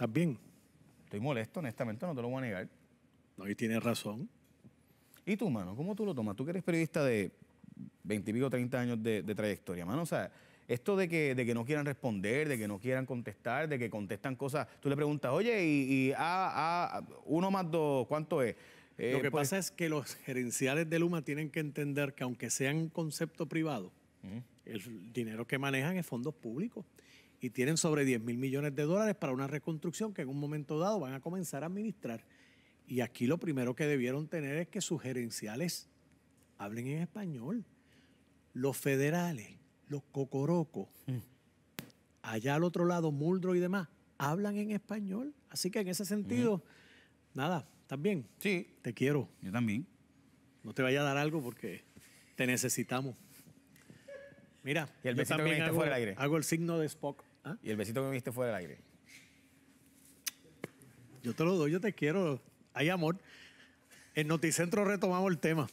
¿Estás bien? Estoy molesto, honestamente, no te lo voy a negar. No, y tienes razón. ¿Y tú, mano? ¿Cómo tú lo tomas? Tú que eres periodista de 20 y pico, 30 años de, trayectoria, mano. O sea, esto de que, de que no quieran responder, de que no quieran contestar, de que contestan cosas. Tú le preguntas, oye, y, a, a, ah, ah, uno más dos, ¿cuánto es? Eh, lo que pues pasa es que los gerenciales de Luma tienen que entender que aunque sean concepto privado, el dinero que manejan es fondos públicos y tienen sobre 10 mil millones de dólares para una reconstrucción que en un momento dado van a comenzar a administrar. Y aquí lo primero que debieron tener es que sus gerenciales hablen en español. Los federales, los cocorocos, mm. allá al otro lado, Muldro y demás, hablan en español. Así que en ese sentido, nada, ¿estás bien? Sí. Te quiero. Yo también. No te vaya a dar algo porque te necesitamos. Mira, el besito que hago, del aire. Hago el signo de Spock. ¿ah? Y el besito que me diste fuera del aire. Yo te lo doy, yo te quiero. Hay amor. En Noticentro retomamos el tema.